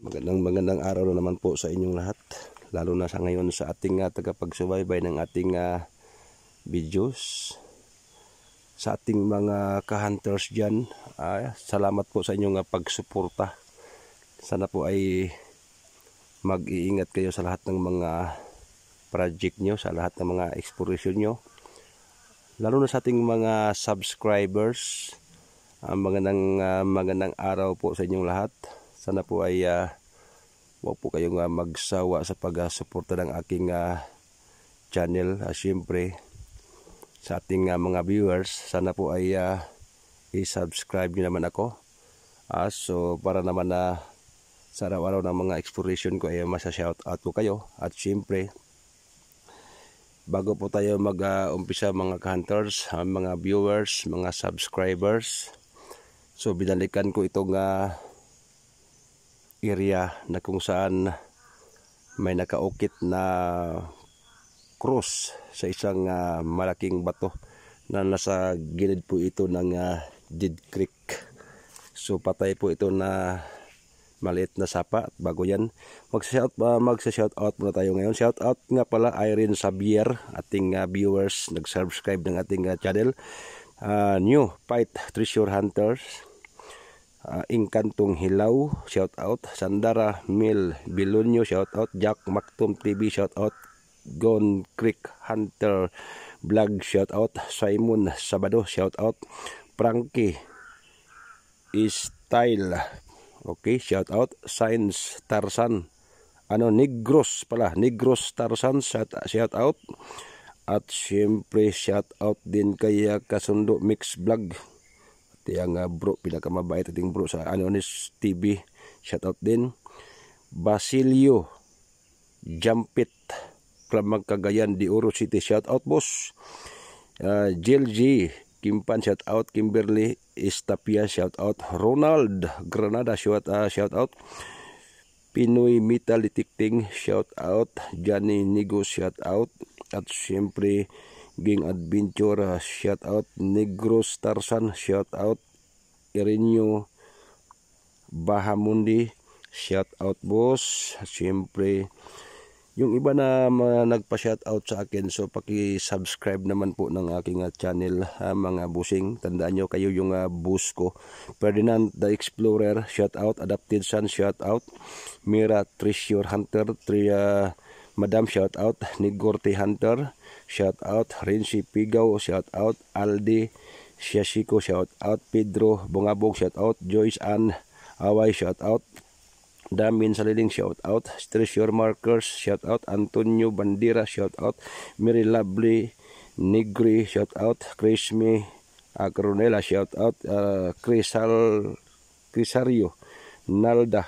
Magandang magandang araw na naman po sa inyong lahat. Lalo na sa ngayon sa ating uh, tagapagsubaybay ng ating uh, videos. Sa ating mga ka-hunters dyan, uh, salamat po sa inyong uh, pagsuporta. Sana po ay mag-iingat kayo sa lahat ng mga project nyo, sa lahat ng mga exploration nyo. Lalo na sa ating mga subscribers, uh, magandang, uh, magandang araw po sa inyong lahat. Sana po ay uh, wag po kayong uh, magsawa sa pag-suporta ng aking uh, channel. Uh, syempre sa ating uh, mga viewers, sana po ay uh, i-subscribe nyo naman ako. Uh, so, para naman na uh, sa araw-araw ng mga exploration ko ay eh, masya-shout out po kayo. At syempre bago po tayo mag-umpisa uh, mga hunters, uh, mga viewers, mga subscribers. So binalikan ko itong uh, area na kung saan may nakaukit na cross sa isang uh, malaking bato na nasa gilid po ito ng uh, ah, Did Creek. So patay po ito na maliit na sapa at bago yan magsa-shout uh, magsa-shout out muna tayo ngayon. Shout out nga pala Irene Sabier, ating uh, viewers, nag-subscribe ng ating uh, channel. Uh, new Fight Treasure Hunters uh, ah, Inkantong Hilaw, shout out. Sandara Mil Bilunyo, shout out. Jack Mactum TV, shout out. Gon Creek Hunter Vlog, shout out. Simon Sabado, shout out. Frankie Style, okay, shout out. Science Tarsan ano, Negros pala, Negros Tarsan shout, shout out. At syempre, shout out din kay Kasundo Mix Vlog tiyang uh, ah, bro mabait ating bro sa Anonis TV shout out din Basilio Jampit Club Magkagayan di Oro City shout out boss uh, ah, Jill Kimpan shout out Kimberly Estapia shout out Ronald Granada shout, uh, ah, shout out Pinoy Metal Detecting shout out Johnny Nigo shout out at siyempre Ging Adventura, shout out. Negros Tarzan, shout out. Irinyo Bahamundi, shout out boss. Siyempre, yung iba na nagpa-shout out sa akin, so paki-subscribe naman po ng aking ah, channel uh, mga busing. Tandaan nyo kayo yung uh, ah, bus ko. Ferdinand the Explorer, shout out. Adapted Sun, shout out. Mira Treasure Hunter, Tria... Uh, Madam shout out, Nigorti Hunter, shout out, Rinsi Pigaw, shout out, Aldi Shashiko, shout out, Pedro Bungabog, shout out, Joyce Ann Away, shout out, Damin Saliling, shout out, Treasure Markers, shout out, Antonio Bandira, shout out, Mary Lovely Nigri, shout out, Chris Me, shout out, uh, Crisal, Crisario, Nalda,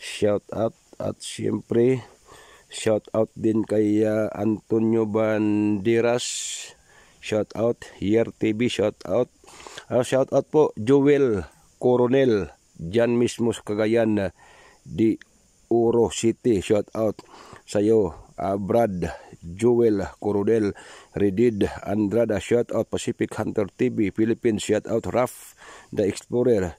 shout out, at siyempre, Shout out din kay uh, Antonio Banderas. Shout out Here TV, shout out. Uh, shout out po Joel Coronel diyan mismo sa Cagayan di Oro City. Shout out sa iyo uh, ah, Brad Joel Coronel Redid Andrada. Shout out Pacific Hunter TV Philippines. Shout out Raf the Explorer.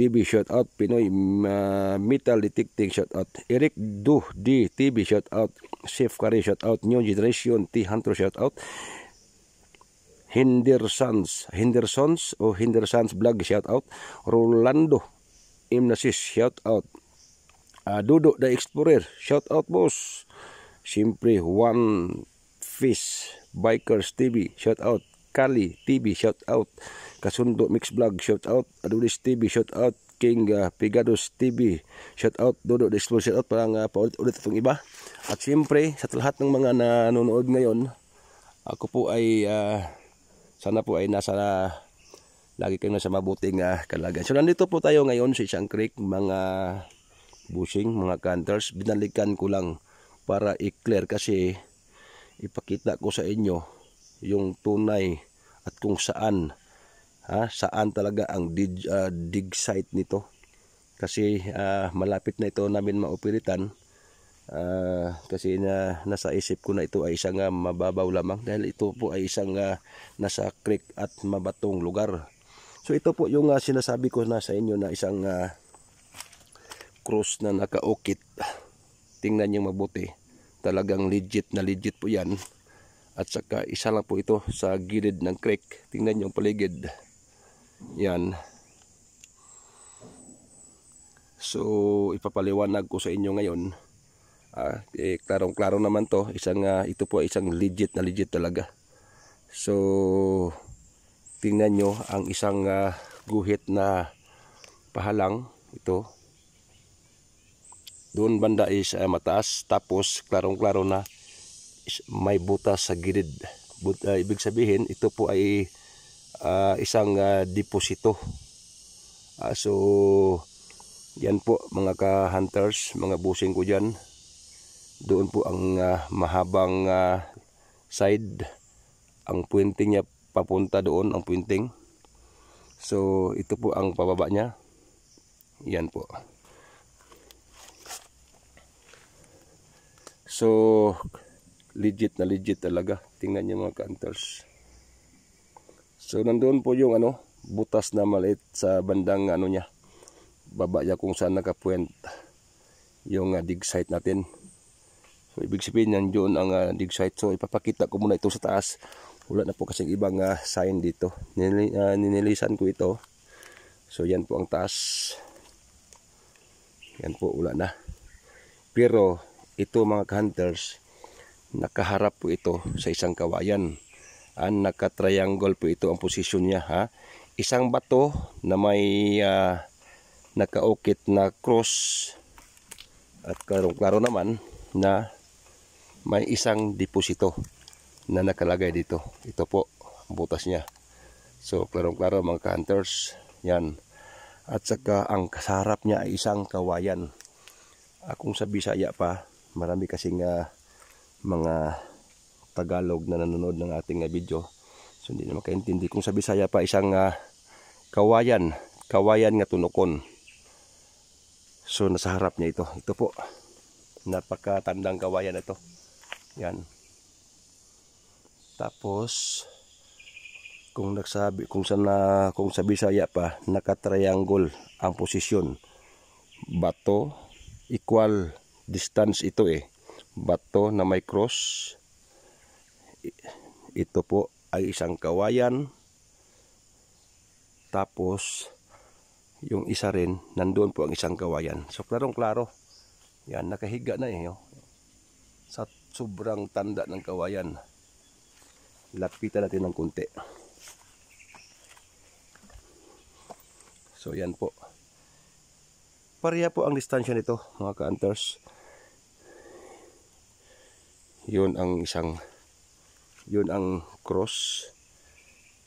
TV out Pinoy uh, Metal Detecting out Eric Duh di TV shoutout Chef shout out New Generation T Hunter out Hendersons Hendersons o oh, Hendersons Blog out Rolando Imnasis out uh, Duduk The Explorer out boss Simply One Fish Bikers TV out Kali TV shout out Kasundo Mix Vlog, shout out. Adonis TV, shout out. King uh, Pigados TV, shout out. Dodo Disclosure, shout out. Parang uh, paulit-ulit itong iba. At siyempre, sa lahat ng mga nanonood ngayon, ako po ay, uh, sana po ay nasa, uh, lagi kayong nasa mabuting uh, kalagayan. So, nandito po tayo ngayon sa isang creek, mga bushing, mga canters. Binalikan ko lang para i-clear kasi ipakita ko sa inyo yung tunay at kung saan ha, saan talaga ang dig, uh, dig site nito kasi uh, malapit na ito namin maoperitan uh, ah, kasi na, nasa isip ko na ito ay isang uh, mababaw lamang dahil ito po ay isang uh, nasa creek at mabatong lugar so ito po yung uh, sinasabi ko na sa inyo na isang uh, cross na nakaukit tingnan niyo mabuti talagang legit na legit po yan at saka isa lang po ito sa gilid ng creek tingnan niyo ang paligid yan. So, ipapaliwanag ko sa inyo ngayon. Ah, eh, klarong-klaro naman to. Isang, uh, ito po isang legit na legit talaga. So, tingnan nyo ang isang uh, guhit na pahalang. Ito. Doon banda is uh, mataas. Tapos, klarong-klaro na may butas sa gilid. But, uh, ibig sabihin, ito po ay uh, isang uh, deposito. Uh, so, yan po mga ka-hunters, mga busing ko dyan. Doon po ang uh, mahabang uh, side. Ang puwinting niya papunta doon, ang puwinting. So, ito po ang pababa niya. Yan po. So, legit na legit talaga. Tingnan niyo mga ka-hunters. So nandoon po yung ano, butas na maliit sa bandang ano niya. Baba kung saan nakapuwent yung uh, dig site natin. So ibig sabihin niyan yun ang uh, dig site. So ipapakita ko muna ito sa taas. Wala na po kasi ibang uh, sign dito. Nili, uh, ninilisan ko ito. So yan po ang taas. Yan po wala na. Pero ito mga hunters nakaharap po ito sa isang kawayan ang ah, nakatriangle po ito ang posisyon niya ha isang bato na may uh, nakaukit na cross at karong klaro naman na may isang deposito na nakalagay dito ito po ang butas niya so klarong klaro mga hunters yan at saka ang kasarap niya ay isang kawayan akong ah, sa Bisaya pa marami kasing uh, mga Tagalog na nanonood ng ating ah, video. So hindi na makaintindi kung sa Bisaya pa isang uh, kawayan, kawayan nga tunokon. So nasa harap niya ito. Ito po. Napakatandang kawayan ito. Yan. Tapos kung nagsabi kung sa na, kung sa Bisaya pa naka-triangle ang posisyon. Bato equal distance ito eh. Bato na may cross ito po ay isang kawayan tapos yung isa rin nandoon po ang isang kawayan so klarong klaro yan nakahiga na eh oh. sa sobrang tanda ng kawayan lapitan natin ng kunti so yan po pareha po ang distansya nito mga ka-hunters yun ang isang yun ang cross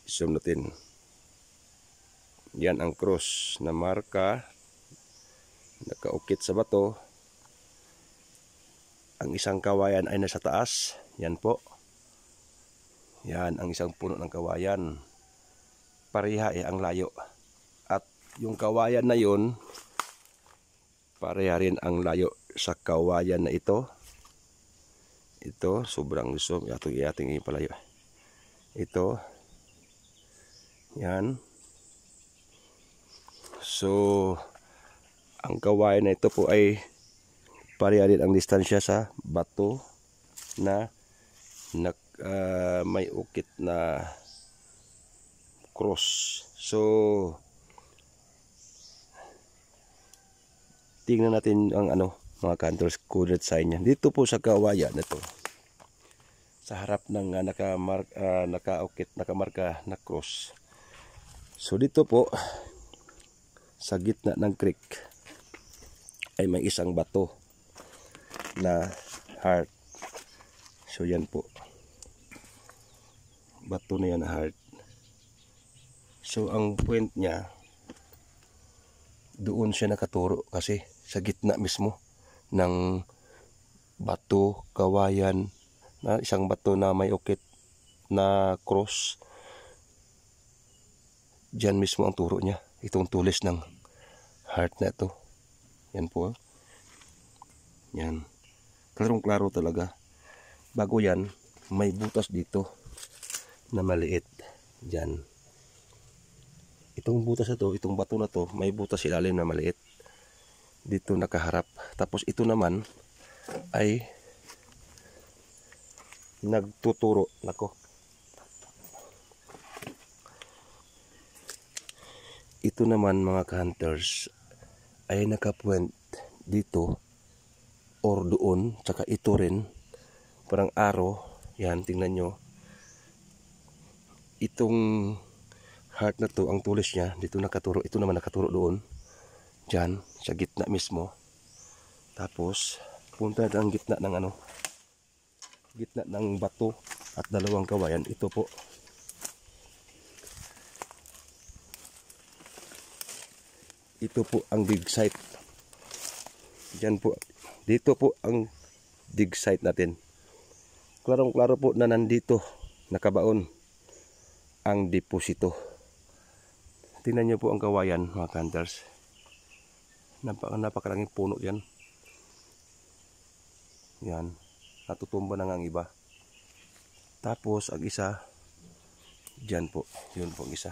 zoom natin yan ang cross na marka nakaukit sa bato ang isang kawayan ay nasa taas yan po yan ang isang puno ng kawayan pareha eh ang layo at yung kawayan na yun pareha rin ang layo sa kawayan na ito ito sobrang gusto ito ating ipalayo ito yan so ang kawain na ito po ay pareha ang distansya sa bato na nak, uh, ah, may ukit na cross so tingnan natin ang ano mga candles kulit sa inyo. Dito po sa kawayan na Sa harap ng uh, nakamark, uh, nakaukit, nakamarka na cross. So dito po sa gitna ng creek ay may isang bato na heart. So yan po. Bato na yan na heart. So ang point niya doon siya nakaturo kasi sa gitna mismo ng bato, gawayan na isang bato na may ukit na cross. Diyan mismo ang turo niya. Itong tulis ng heart na ito. Yan po. Ah. Yan. Klarong klaro talaga. Bago yan, may butas dito na maliit. Diyan. Itong butas na to, itong bato na to, may butas ilalim na maliit dito nakaharap tapos ito naman ay nagtuturo nako ito naman mga hunters ay nakapuwent dito or doon tsaka ito rin parang aro. yan tingnan nyo itong heart na to ang tulis niya dito nakaturo ito naman nakaturo doon Diyan sa gitna mismo tapos punta ang gitna ng ano gitna ng bato at dalawang kawayan ito po ito po ang dig site Diyan po dito po ang dig site natin klarong klaro po na nandito nakabaon ang deposito tingnan niyo po ang kawayan mga kanters Napak napakaraming puno yan. Yan. Natutumba na nga ang iba. Tapos, ang isa, dyan po. Yun po ang isa.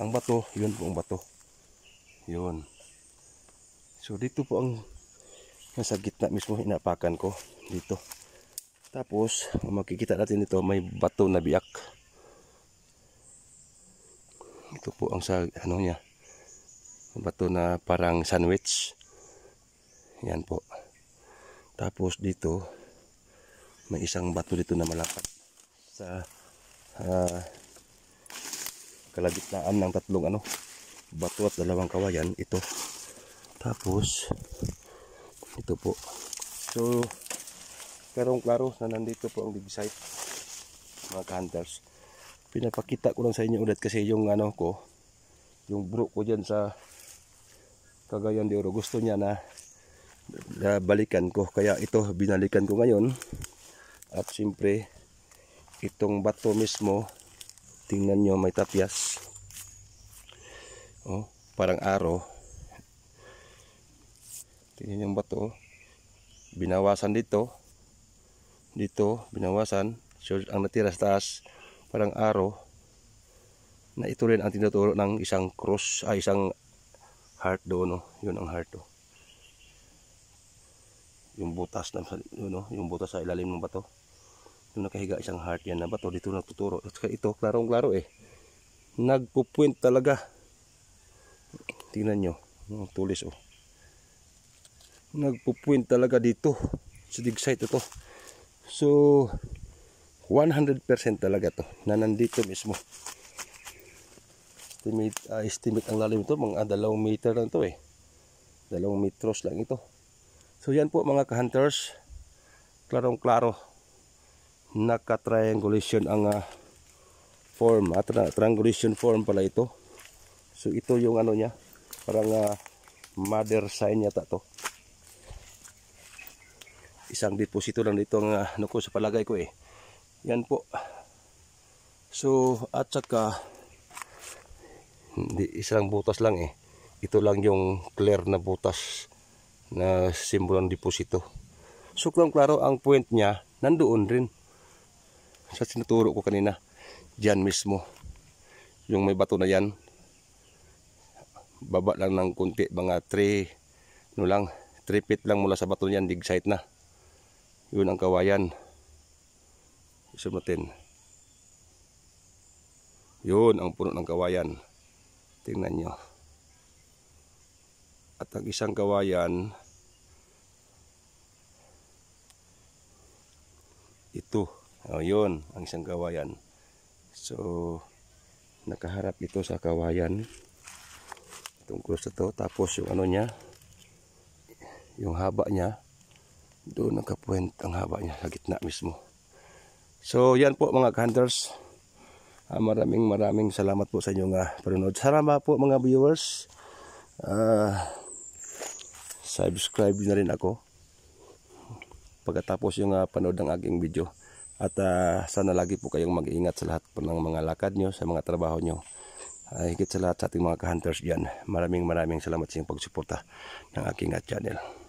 Ang bato, yun po ang bato. Yun. So, dito po ang nasa gitna mismo inapakan ko. Dito. Tapos, makikita natin dito, may bato na biyak. Ito po ang sa, ano niya, bato na parang sandwich yan po tapos dito may isang bato dito na malapat sa uh, kalagitnaan ng tatlong ano bato at dalawang kawayan ito tapos ito po so karong klaro na nandito po ang dig site mga hunters pinapakita ko lang sa inyo ulit kasi yung ano ko yung bro ko dyan sa Cagayan de Oro. Gusto niya na balikan ko. Kaya ito binalikan ko ngayon. At siyempre itong bato mismo tingnan nyo may tapyas. Oh, parang aro. Tingnan yung bato. Binawasan dito. Dito binawasan. So, ang natira sa taas parang aro na ito rin ang tinuturo ng isang cross ay ah, isang heart do no? yun ang heart, to oh. yung butas na, yun, no? yung butas sa ilalim ng bato yung nakahiga isang heart yan na bato dito nagtuturo ito klarong klaro eh nagpupuint talaga tingnan nyo ang tulis oh nagpupuint talaga dito sa dig site ito so 100% talaga to na nandito mismo estimate, uh, estimate ang lalim ito mga dalawang meter lang ito eh dalawang metros lang ito so yan po mga ka-hunters klarong klaro naka triangulation ang uh, form at uh, triangulation form pala ito so ito yung ano niya parang uh, mother sign yata to isang deposito lang dito ang uh, ano ko sa palagay ko eh yan po so at saka hindi, isang butas lang eh. Ito lang yung clear na butas na simbolo ng deposito. So klaro ang point niya nandoon rin sa sinuturo ko kanina. Diyan mismo. Yung may bato na yan. Baba lang ng kunti. Mga 3 no lang. 3 feet lang mula sa bato niyan. Dig site na. Yun ang kawayan. Isumatin. Yun ang puno ng kawayan. Tingnan nyo. At ang isang kawayan, ito. O, yun, ang isang kawayan. So, nakaharap ito sa kawayan. tungkol sa to. Tapos yung ano niya, yung haba niya, doon nakapuwent ang haba niya sa gitna mismo. So, yan po mga hunters. Uh, maraming maraming salamat po sa inyong uh, panonood. Sarama po mga viewers. Uh, subscribe na rin ako. Pagkatapos yung uh, panood ng aking video. At uh, sana lagi po kayong mag-iingat sa lahat po ng mga lakad nyo, sa mga trabaho nyo. Uh, higit sa lahat sa ating mga ka-hunters dyan. Maraming maraming salamat sa inyong pagsuporta ng aking uh, channel.